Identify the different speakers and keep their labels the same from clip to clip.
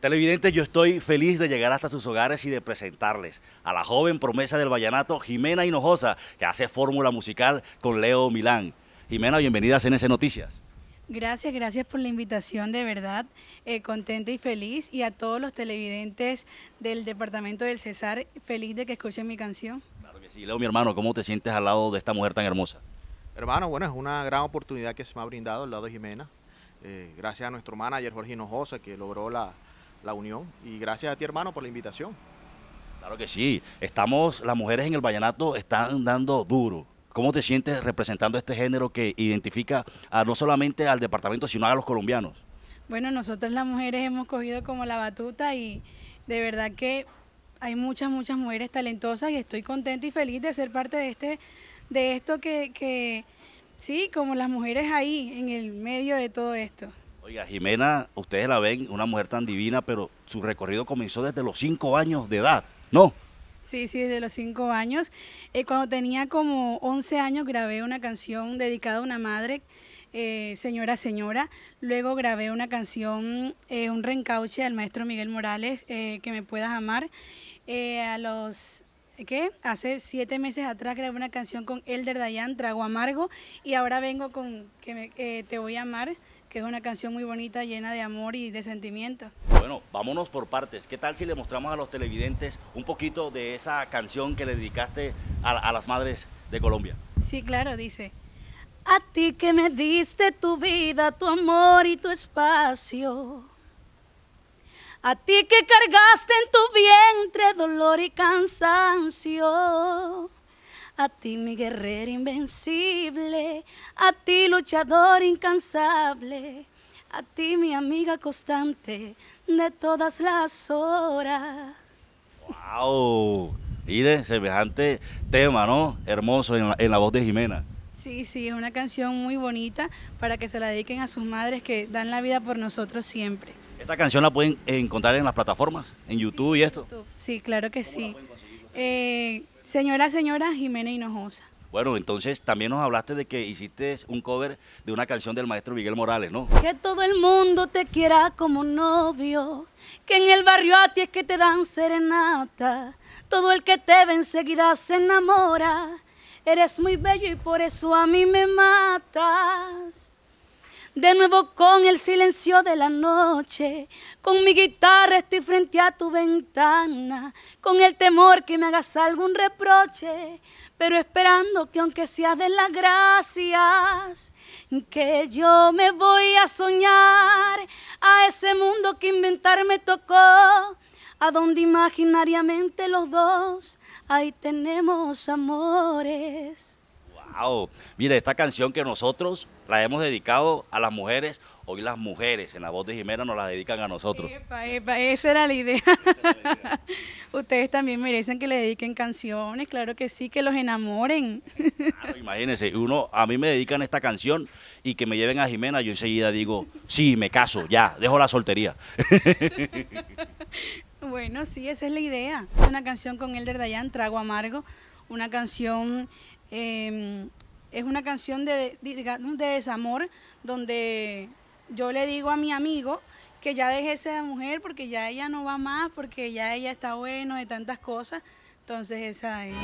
Speaker 1: Televidentes, yo estoy feliz de llegar hasta sus hogares y de presentarles a la joven promesa del vallenato, Jimena Hinojosa, que hace fórmula musical con Leo Milán. Jimena, bienvenida a CNC Noticias.
Speaker 2: Gracias, gracias por la invitación, de verdad, eh, contenta y feliz. Y a todos los televidentes del Departamento del Cesar, feliz de que escuchen mi canción.
Speaker 1: Claro que sí. Leo, mi hermano, ¿cómo te sientes al lado de esta mujer tan hermosa? Hermano, bueno, es una gran oportunidad que se me ha brindado al lado de Jimena. Eh, gracias a nuestro manager Jorge Hinojosa, que logró la, la unión. Y gracias a ti, hermano, por la invitación. Claro que sí. Estamos, las mujeres en el vallenato están dando duro. ¿Cómo te sientes representando este género que identifica a, no solamente al departamento, sino a los colombianos?
Speaker 2: Bueno, nosotros las mujeres hemos cogido como la batuta y de verdad que hay muchas, muchas mujeres talentosas y estoy contenta y feliz de ser parte de este, de esto que, que sí, como las mujeres ahí en el medio de todo esto.
Speaker 1: Oiga, Jimena, ustedes la ven, una mujer tan divina, pero su recorrido comenzó desde los cinco años de edad, ¿no?
Speaker 2: Sí, sí, desde los cinco años. Eh, cuando tenía como 11 años grabé una canción dedicada a una madre, eh, Señora, Señora. Luego grabé una canción, eh, un reencauche al maestro Miguel Morales, Que me puedas amar. a los ¿qué? hace siete meses atrás grabé una canción con Elder Dayan, Trago Amargo, y ahora vengo con que Te voy a amar que es una canción muy bonita, llena de amor y de sentimiento.
Speaker 1: Bueno, vámonos por partes. ¿Qué tal si le mostramos a los televidentes un poquito de esa canción que le dedicaste a, las madres de Colombia?
Speaker 2: Sí, claro, dice. A ti que me diste tu vida, tu amor y tu espacio. A ti que cargaste en tu vientre dolor y cansancio a ti mi guerrero invencible, a ti luchador incansable, a ti mi amiga constante de todas las horas.
Speaker 1: ¡Wow! Mire, semejante tema, ¿no? Hermoso en la, voz de Jimena.
Speaker 2: Sí, sí, es una canción muy bonita para que se la dediquen a sus madres que dan la vida por nosotros siempre. ¿Esta canción
Speaker 1: la pueden encontrar en las plataformas? ¿En YouTube y esto?
Speaker 2: Sí, claro que sí. Eh, señora, señora Jimena Hinojosa.
Speaker 1: Bueno, entonces también nos hablaste de que hiciste un cover de una canción del maestro Miguel Morales, ¿no?
Speaker 2: Que todo el mundo te quiera como novio, que en el barrio a ti es que te dan serenata, todo el que te ve enseguida se enamora, eres muy bello y por eso a mí me matas de nuevo con el silencio de la noche. Con mi guitarra estoy frente a tu ventana, con el temor que me hagas algún reproche, pero esperando que aunque sea de las gracias, que yo me voy a soñar a ese mundo que inventar me tocó, a donde imaginariamente los dos ahí tenemos amores.
Speaker 1: Mire, esta canción que nosotros la hemos dedicado a las mujeres, hoy las mujeres en la voz de Jimena nos la dedican a nosotros.
Speaker 2: esa era la idea. Ustedes también merecen que le dediquen canciones, claro que sí, que los enamoren.
Speaker 1: Claro, imagínense, uno, a mí me dedican esta canción y que me lleven a Jimena, yo enseguida digo, sí, me caso, ya, dejo la soltería.
Speaker 2: Bueno, sí, esa es la idea. Es una canción con Elder Dayan, Trago Amargo, una canción Em, es una canción de, de, desamor donde yo le digo a mi amigo que ya deje esa mujer porque ya ella no va más, porque ya ella está bueno de tantas cosas. Entonces esa es.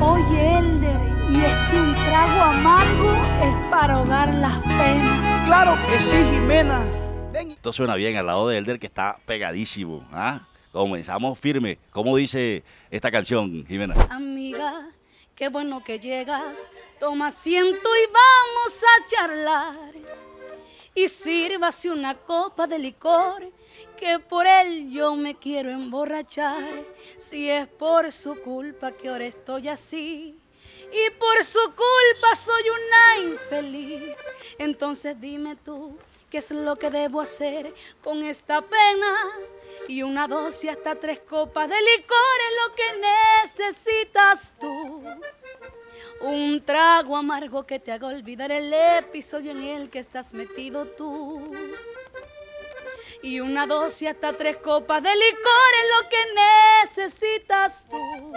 Speaker 2: Oye, Elder, y es que un trago amargo es para ahogar las
Speaker 1: penas. Claro que sí, Jimena. Ven. Esto suena bien al lado de Elder que está pegadísimo. ¿ah? Comenzamos firme. ¿Cómo dice esta canción, Jimena? Amiga,
Speaker 2: Qué bueno que llegas, toma asiento y vamos a charlar. Y sírvase una copa de licor, que por él yo me quiero emborrachar. Si es por su culpa que ahora estoy así, y por su culpa soy una infeliz. Entonces dime tú, ¿qué es lo que debo hacer con esta pena? Y una dosis hasta tres copas de licor es lo que necesitas tú. Un trago amargo que te haga olvidar el episodio en el que estás metido tú. Y una dosis hasta tres copas de licor es lo que necesitas tú.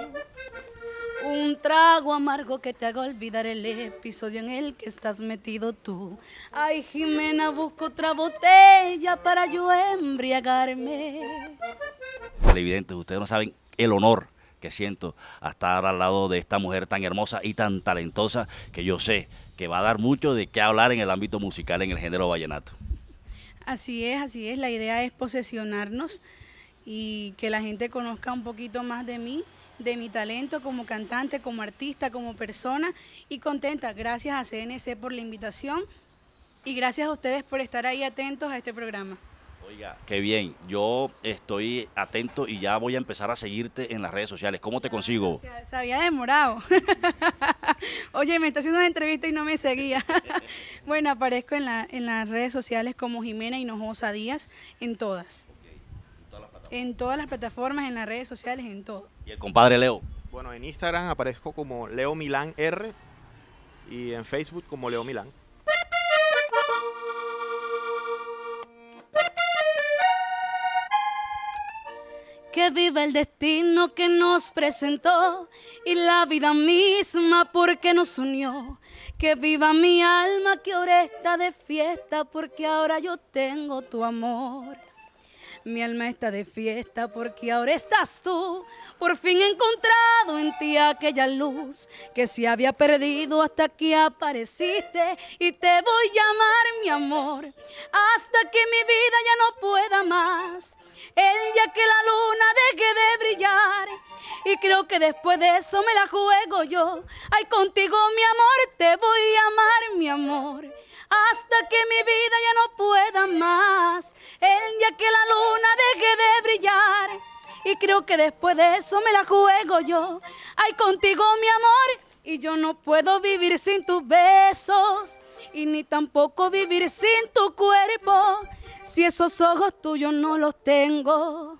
Speaker 2: Un trago amargo que te haga olvidar el episodio en el que estás metido tú. Ay, Jimena, busco otra botella para yo embriagarme.
Speaker 1: Televidentes, ustedes no saben el honor que siento a estar al lado de esta mujer tan hermosa y tan talentosa que yo sé que va a dar mucho de qué hablar en el ámbito musical en el género vallenato.
Speaker 2: Así es, así es. La idea es posesionarnos y que la gente conozca un poquito más de mí de mi talento como cantante, como artista, como persona y contenta. Gracias a CNC por la invitación y gracias a ustedes por estar ahí atentos a este programa.
Speaker 1: Oiga, qué bien. Yo estoy atento y ya voy a empezar a seguirte en las redes sociales. ¿Cómo te ah, consigo?
Speaker 2: se había demorado. Oye, me está haciendo una entrevista y no me seguía. bueno, aparezco en, la, en las redes sociales como Jimena Hinojosa Díaz, en todas. En todas las plataformas, en las redes sociales, en todo.
Speaker 1: ¿Y el compadre Leo? Bueno, en Instagram aparezco como Leo Milán R y en Facebook como Leo
Speaker 2: que viva el destino que nos presentó y la vida misma porque nos unió. Que viva mi alma que ahora está de fiesta porque ahora yo tengo tu amor. Mi alma está de fiesta porque ahora estás tú. Por fin he encontrado en ti aquella luz que se había perdido hasta que apareciste. Y te voy a amar, mi amor, hasta que mi vida ya no pueda más. El día que la luna deje de brillar. Y creo que después de eso me la juego yo. Ay, contigo, mi amor, te voy a amar, mi amor hasta que mi vida ya no pueda más. El día que la luna deje de brillar. Y creo que después de eso me la juego yo. Ay, contigo mi amor. Y yo no puedo vivir sin tus besos. Y ni tampoco vivir sin tu cuerpo. Si esos ojos tuyos no los tengo.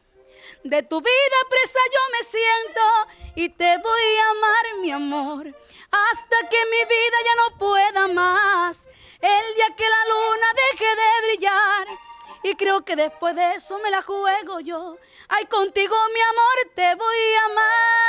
Speaker 2: De tu vida presa yo me siento y te voy a amar, mi amor, hasta que mi vida ya no pueda más. El día que la luna deje de brillar. Y creo que después de eso me la juego yo. Ay, contigo, mi amor, te voy a amar.